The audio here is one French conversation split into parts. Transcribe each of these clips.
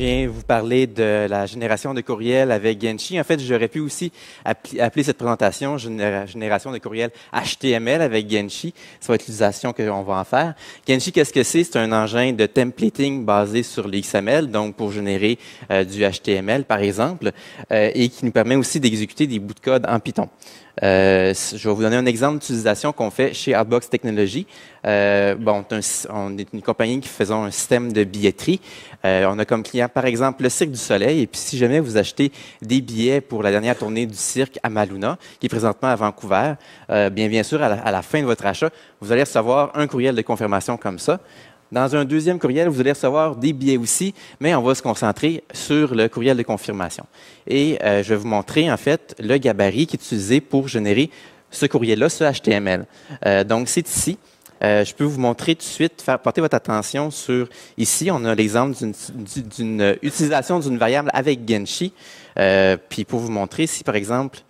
viens vous parler de la génération de courriels avec Genshi. En fait, j'aurais pu aussi appeler cette présentation génération de courriels HTML avec Genshi. être l'utilisation qu'on va en faire. Genshi, qu'est-ce que c'est? C'est un engin de templating basé sur l'XML, donc pour générer euh, du HTML, par exemple, euh, et qui nous permet aussi d'exécuter des bouts de code en Python. Euh, je vais vous donner un exemple d'utilisation qu'on fait chez Outbox Technology. Euh, bon, on est, une compagnie qui fait un système de billetterie. Euh, on a comme client, par exemple, le Cirque du Soleil. Et puis, si jamais vous achetez des billets pour la dernière tournée du cirque à Maluna, qui est présentement à Vancouver, euh, bien, bien sûr, à la, fin de votre achat, vous allez recevoir un courriel de confirmation comme ça. Dans un deuxième courriel, vous allez recevoir des billets aussi, mais on va se concentrer sur le courriel de confirmation. Et je vais vous montrer en fait le gabarit qui est utilisé pour générer ce courriel-là, ce HTML. donc c'est ici. Euh, je peux vous montrer tout de suite, faire porter votre attention sur, ici, on a l'exemple d'une euh, utilisation d'une variable avec Genshi. Euh, puis pour vous montrer, si par exemple,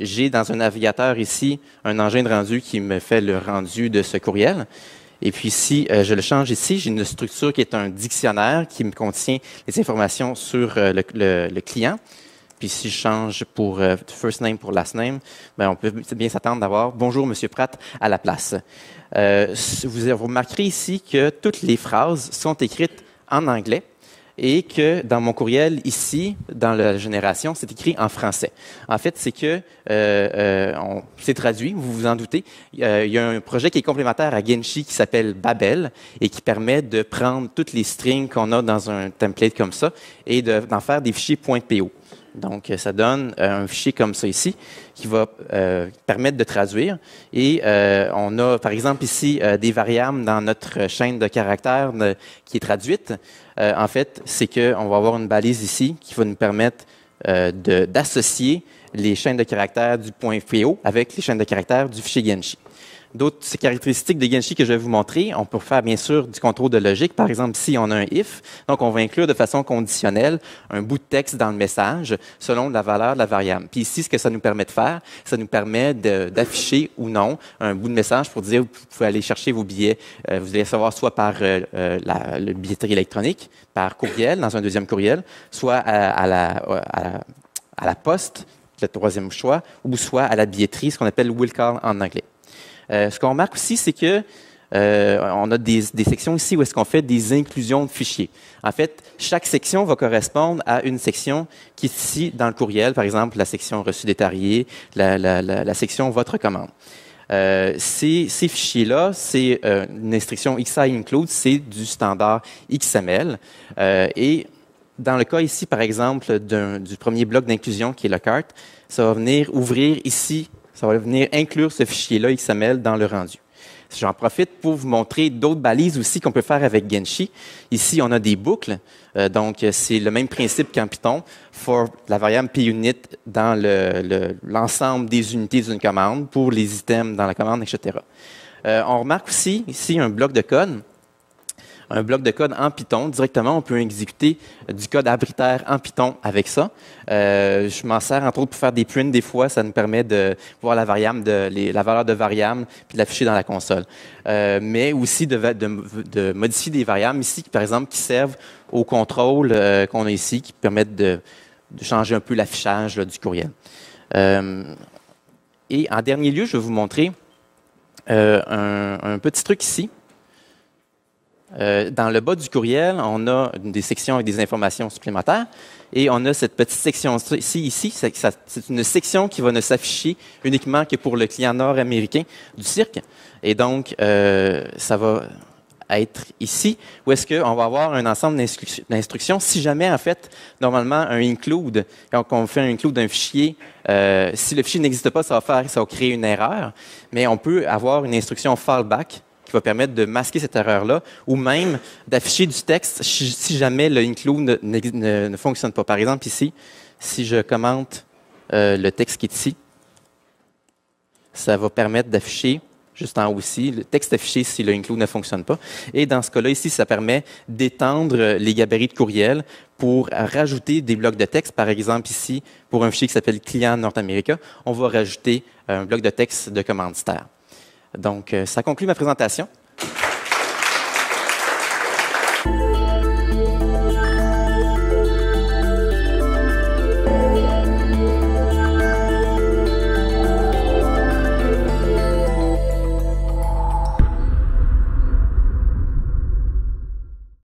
j'ai dans un navigateur ici un engin de rendu qui me fait le rendu de ce courriel. Et puis si je le change ici, j'ai une structure qui est un dictionnaire qui me contient les informations sur le, client. Puis si je change pour euh, first name pour last name, ben on peut bien s'attendre d'avoir bonjour Monsieur Pratt à la place. Euh, vous remarquerez ici que toutes les phrases sont écrites en anglais et que dans mon courriel ici, dans la génération, c'est écrit en français. En fait, c'est que euh, euh c'est traduit, vous vous en doutez. il y a un projet qui est complémentaire à Genshi qui s'appelle Babel et qui permet de prendre toutes les strings qu'on a dans un template comme ça et d'en faire des fichiers .po. Donc, euh, ça donne euh, un fichier comme ça ici qui va euh, permettre de traduire. Et on a, par exemple, ici des variables dans notre chaîne de caractères qui est traduite. en fait, c'est qu'on va avoir une balise ici qui va nous permettre d'associer les chaînes de caractères du point .fio avec les chaînes de caractères du fichier Genshi d'autres caractéristiques de Genshi que je vais vous montrer. On peut faire bien sûr du contrôle de logique. Par exemple, si on a un if, donc on va inclure de façon conditionnelle un bout de texte dans le message selon la valeur de la variable. Puis ici, ce que ça nous permet de faire, ça nous permet d'afficher ou non un bout de message pour dire vous pouvez aller chercher vos billets. Euh, vous allez savoir soit par euh, euh, la, le billetterie électronique, par courriel, dans un deuxième courriel, soit à, la, à, la poste, le troisième choix, ou soit à la billetterie, ce qu'on appelle will call en anglais. Euh, ce qu'on remarque aussi, c'est que euh, on a des, sections ici où est-ce qu'on fait des inclusions de fichiers. En fait, chaque section va correspondre à une section qui est ici dans le courriel, par exemple la section reçu détaillé, la, la, section votre commande. Euh, ces, fichiers-là, c'est une instruction XI include, c'est du standard XML. et dans le cas ici, par exemple, du premier bloc d'inclusion qui est la carte, ça va venir ouvrir ici ça va venir inclure ce fichier-là XML dans le rendu. J'en profite pour vous montrer d'autres balises aussi qu'on peut faire avec Genshi. Ici, on a des boucles. Euh, donc, c'est le même principe qu'en Python. For la variable punit dans l'ensemble des unités d'une commande, pour les items dans la commande, etc. Euh, on remarque aussi ici un bloc de code un bloc de code en Python. Directement, on peut exécuter du code arbitraire en Python avec ça. Euh, je m'en sers entre autres pour faire des prints des fois. Ça nous permet de voir la valeur de variable, puis de l'afficher dans la console. Euh, mais aussi de, modifier des variables ici, par exemple, qui servent au contrôle euh, qu'on a ici, qui permettent de, changer un peu l'affichage du courriel. et en dernier lieu, je vais vous montrer un, petit truc ici euh, dans le bas du courriel, on a des sections avec des informations supplémentaires. Et on a cette petite section-ci ici. C'est une section qui va ne s'afficher uniquement que pour le client nord-américain du cirque. Et donc, euh, ça va être ici, où est-ce qu'on va avoir un ensemble d'instructions. Si jamais, en fait, normalement, un include, quand on fait un include d'un fichier, euh, si le fichier n'existe pas, ça va faire, ça va créer une erreur. Mais on peut avoir une instruction fallback va permettre de masquer cette erreur-là ou même d'afficher du texte si jamais le include ne, fonctionne pas. Par exemple, ici, si je commente euh, le texte qui est ici, ça va permettre d'afficher juste en haut ici, le texte affiché si le include ne fonctionne pas. Et dans ce cas-là, ici, ça permet d'étendre euh, les gabarits de courriel pour rajouter des blocs de texte. Par exemple, ici, pour un fichier qui s'appelle Client Nord America, on va rajouter un bloc de texte de commanditaire. Donc, euh, ça conclut ma présentation.